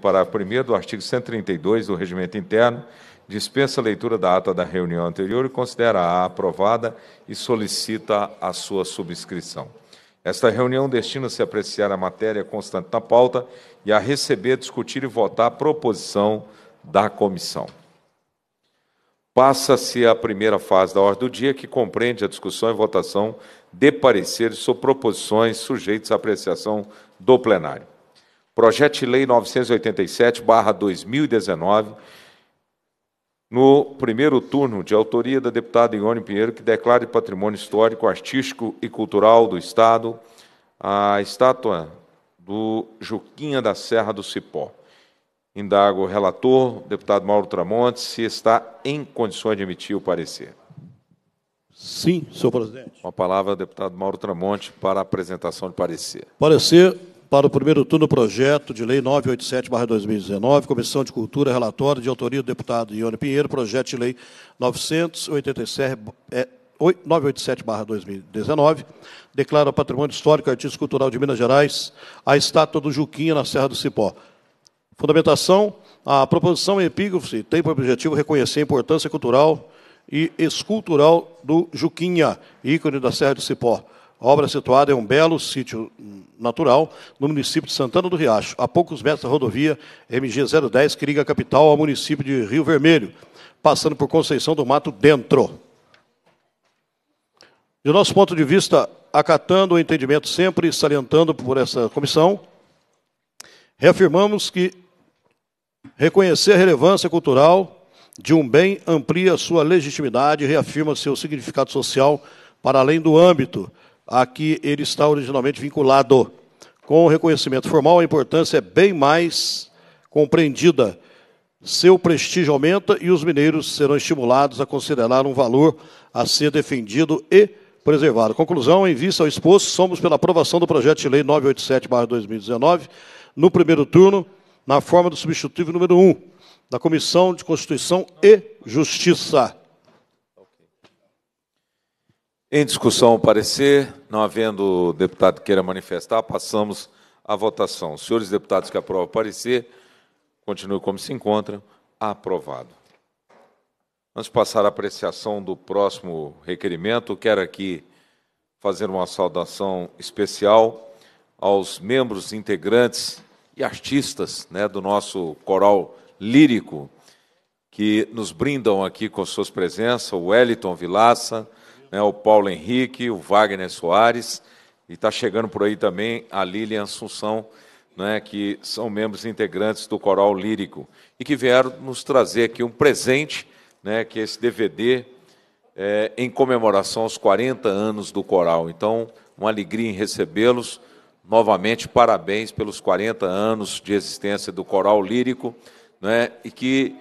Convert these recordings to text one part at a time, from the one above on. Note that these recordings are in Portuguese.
Parágrafo 1 do artigo 132 do Regimento Interno dispensa a leitura da ata da reunião anterior e considera-a aprovada e solicita a sua subscrição. Esta reunião destina-se a apreciar a matéria constante na pauta e a receber, discutir e votar a proposição da comissão. Passa-se a primeira fase da ordem do dia, que compreende a discussão e votação de pareceres sobre proposições sujeitas à apreciação do plenário. Projeto de Lei 987-2019, no primeiro turno, de autoria da deputada Ione Pinheiro, que declare patrimônio histórico, artístico e cultural do Estado a estátua do Juquinha da Serra do Cipó. Indago o relator, deputado Mauro Tramonte, se está em condições de emitir o parecer. Sim, senhor presidente. Com a palavra, deputado Mauro Tramonte, para a apresentação de parecer. Parecer para o primeiro turno projeto de lei 987/2019, Comissão de Cultura, relatório de autoria do deputado Ione Pinheiro, projeto de lei 987/2019, é, declara patrimônio histórico e artístico cultural de Minas Gerais a estátua do Juquinha na Serra do Cipó. Fundamentação: a proposição epígrafe tem por objetivo reconhecer a importância cultural e escultural do Juquinha, ícone da Serra do Cipó a obra situada em um belo sítio natural no município de Santana do Riacho, a poucos metros da rodovia MG 010, que liga a capital ao município de Rio Vermelho, passando por Conceição do Mato Dentro. De nosso ponto de vista, acatando o entendimento sempre, salientando por essa comissão, reafirmamos que reconhecer a relevância cultural de um bem amplia sua legitimidade e reafirma seu significado social para além do âmbito a que ele está originalmente vinculado. Com o reconhecimento formal, a importância é bem mais compreendida. Seu prestígio aumenta e os mineiros serão estimulados a considerar um valor a ser defendido e preservado. Conclusão, em vista ao exposto, somos pela aprovação do projeto de lei 987-2019, no primeiro turno, na forma do substitutivo número 1, da Comissão de Constituição e Justiça. Em discussão, o parecer. Não havendo deputado queira manifestar, passamos à votação. senhores deputados que aprovam o parecer, continuem como se encontram. Aprovado. Antes de passar à apreciação do próximo requerimento, quero aqui fazer uma saudação especial aos membros integrantes e artistas né, do nosso coral lírico, que nos brindam aqui com suas presenças, o Wellington Vilaça, né, o Paulo Henrique, o Wagner Soares, e está chegando por aí também a Lilian Assunção, né, que são membros integrantes do Coral Lírico, e que vieram nos trazer aqui um presente, né, que é esse DVD, é, em comemoração aos 40 anos do Coral. Então, uma alegria em recebê-los. Novamente, parabéns pelos 40 anos de existência do Coral Lírico, né, e que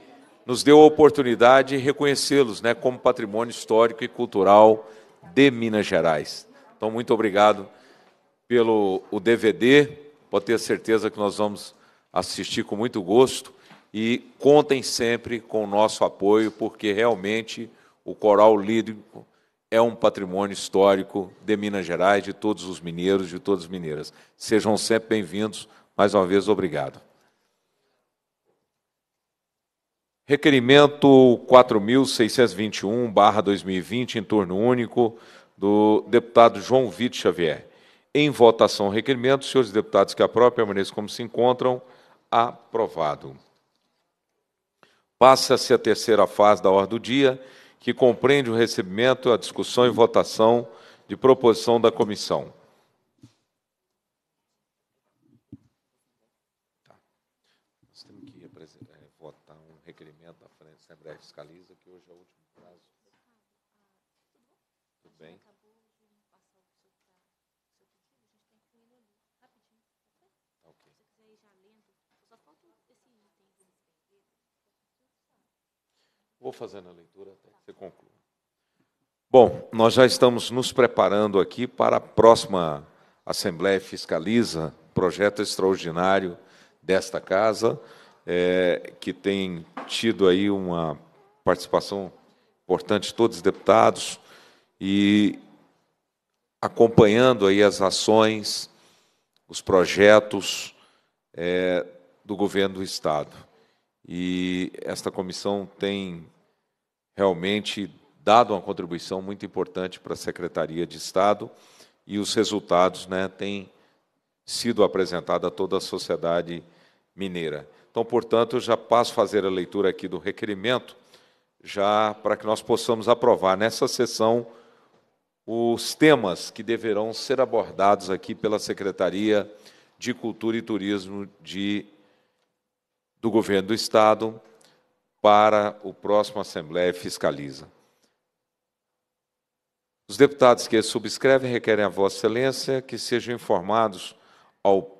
nos deu a oportunidade de reconhecê-los né, como patrimônio histórico e cultural de Minas Gerais. Então, muito obrigado pelo o DVD. Pode ter certeza que nós vamos assistir com muito gosto e contem sempre com o nosso apoio, porque realmente o coral lírico é um patrimônio histórico de Minas Gerais, de todos os mineiros, de todas as mineiras. Sejam sempre bem-vindos. Mais uma vez, obrigado. Requerimento 4.621-2020, em turno único, do deputado João Vitor Xavier. Em votação, o requerimento. Senhores deputados que aprovam, permaneçam como se encontram. Aprovado. Passa-se a terceira fase da ordem do dia, que compreende o recebimento, a discussão e votação de proposição da comissão. É, fiscaliza, que hoje é o último prazo. Tudo bem? Tá Vou fazendo a leitura até que você conclua. Bom, nós já estamos nos preparando aqui para a próxima Assembleia Fiscaliza, projeto extraordinário desta casa é, que tem tido aí uma participação importante de todos os deputados e acompanhando aí as ações, os projetos é, do governo do Estado. E esta comissão tem realmente dado uma contribuição muito importante para a Secretaria de Estado e os resultados né, têm sido apresentados a toda a sociedade mineira. Então, portanto, já passo a fazer a leitura aqui do requerimento, já para que nós possamos aprovar nessa sessão os temas que deverão ser abordados aqui pela Secretaria de Cultura e Turismo de, do Governo do Estado para o próximo Assembleia Fiscaliza. Os deputados que subscrevem requerem a Vossa Excelência que sejam informados ao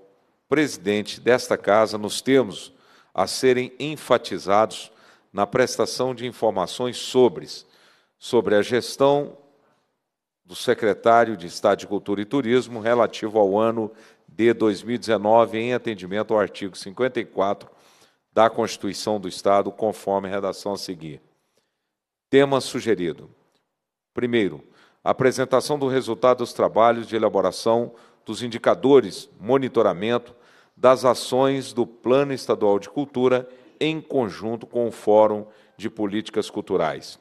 presidente desta Casa, nos termos a serem enfatizados na prestação de informações sobre, sobre a gestão do secretário de Estado de Cultura e Turismo relativo ao ano de 2019, em atendimento ao artigo 54 da Constituição do Estado, conforme a redação a seguir. Tema sugerido: primeiro, apresentação do resultado dos trabalhos de elaboração dos indicadores, monitoramento das ações do Plano Estadual de Cultura em conjunto com o Fórum de Políticas Culturais.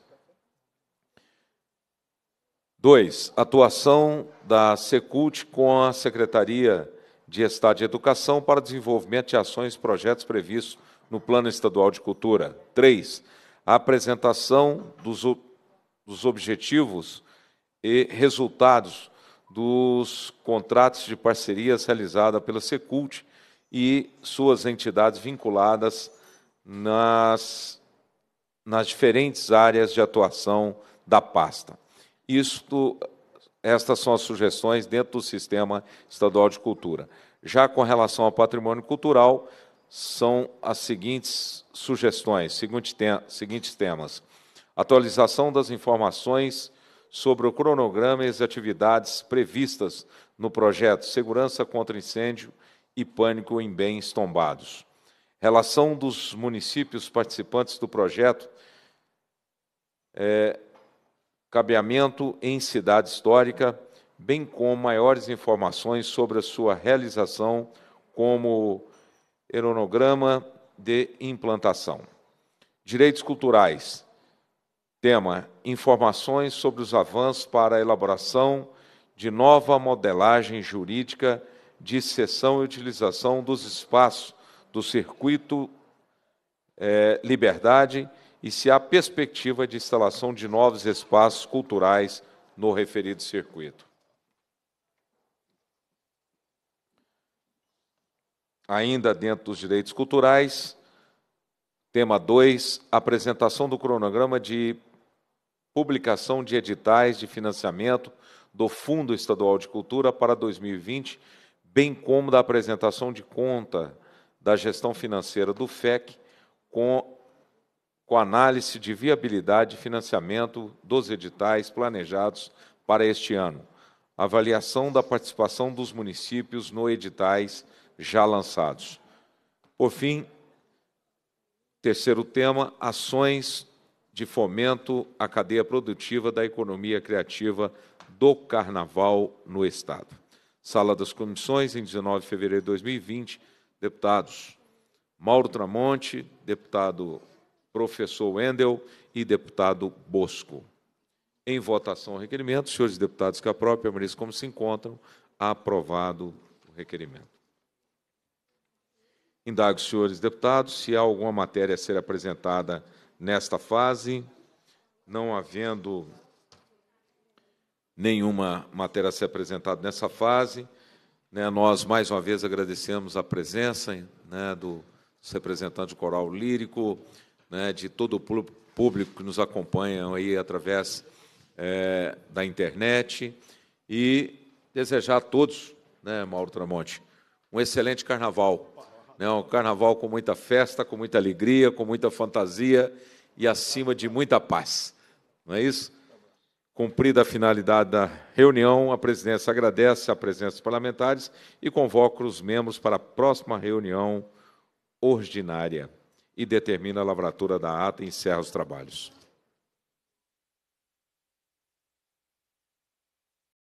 2. Atuação da Secult com a Secretaria de Estado de Educação para desenvolvimento de ações e projetos previstos no Plano Estadual de Cultura. 3. apresentação dos, dos objetivos e resultados dos contratos de parcerias realizada pela Secult e suas entidades vinculadas nas, nas diferentes áreas de atuação da pasta. Isto, estas são as sugestões dentro do Sistema Estadual de Cultura. Já com relação ao patrimônio cultural, são as seguintes sugestões, seguintes, tem, seguintes temas. Atualização das informações sobre o cronograma e as atividades previstas no projeto Segurança contra Incêndio e pânico em bens tombados. Relação dos municípios participantes do projeto é, cabeamento em cidade histórica, bem como maiores informações sobre a sua realização, como eronograma de implantação. Direitos culturais. Tema: informações sobre os avanços para a elaboração de nova modelagem jurídica de cessão e utilização dos espaços do circuito é, Liberdade e se há perspectiva de instalação de novos espaços culturais no referido circuito. Ainda dentro dos direitos culturais, tema 2, apresentação do cronograma de publicação de editais de financiamento do Fundo Estadual de Cultura para 2020 bem como da apresentação de conta da gestão financeira do FEC com, com análise de viabilidade e financiamento dos editais planejados para este ano, avaliação da participação dos municípios no editais já lançados. Por fim, terceiro tema, ações de fomento à cadeia produtiva da economia criativa do carnaval no Estado. Sala das Comissões, em 19 de fevereiro de 2020, deputados Mauro Tramonte, deputado professor Wendel e deputado Bosco. Em votação o requerimento, senhores deputados que própria permaneçam como se encontram, aprovado o requerimento. Indago, senhores deputados, se há alguma matéria a ser apresentada nesta fase, não havendo nenhuma matéria a ser apresentada nessa fase. Né, nós, mais uma vez, agradecemos a presença né, do, dos representantes do Coral Lírico, né, de todo o público que nos acompanha aí através é, da internet. E desejar a todos, né, Mauro Tramonte, um excelente carnaval. Né, um carnaval com muita festa, com muita alegria, com muita fantasia e, acima de muita paz. Não é isso? Cumprida a finalidade da reunião, a presidência agradece a presença dos parlamentares e convoca os membros para a próxima reunião ordinária e determina a lavratura da ata e encerra os trabalhos.